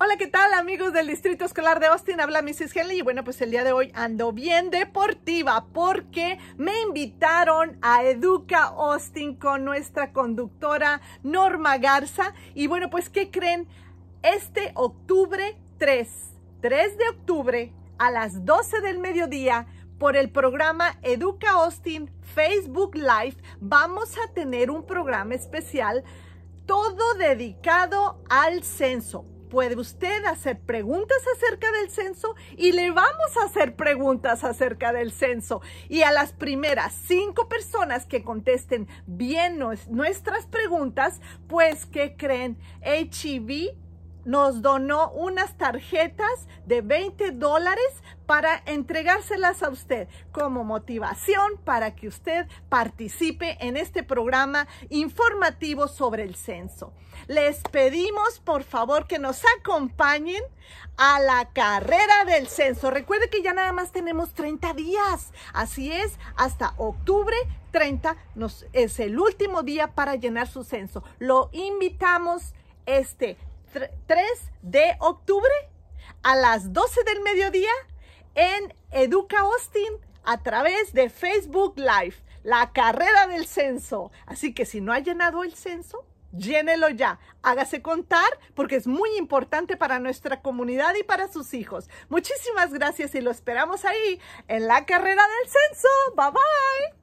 Hola, ¿qué tal amigos del Distrito Escolar de Austin? Habla Mrs. Henley y bueno, pues el día de hoy ando bien deportiva porque me invitaron a Educa Austin con nuestra conductora Norma Garza y bueno, pues ¿qué creen? Este octubre 3, 3 de octubre a las 12 del mediodía por el programa Educa Austin Facebook Live vamos a tener un programa especial todo dedicado al censo puede usted hacer preguntas acerca del censo y le vamos a hacer preguntas acerca del censo. Y a las primeras cinco personas que contesten bien nuestras preguntas, pues, ¿qué creen? HIV nos donó unas tarjetas de 20 dólares para entregárselas a usted como motivación para que usted participe en este programa informativo sobre el censo. Les pedimos por favor que nos acompañen a la carrera del censo. Recuerde que ya nada más tenemos 30 días, así es, hasta octubre 30 nos, es el último día para llenar su censo. Lo invitamos este 3 de octubre a las 12 del mediodía en Educa Austin a través de Facebook Live, la carrera del censo. Así que si no ha llenado el censo, llénelo ya. Hágase contar porque es muy importante para nuestra comunidad y para sus hijos. Muchísimas gracias y lo esperamos ahí en la carrera del censo. Bye bye.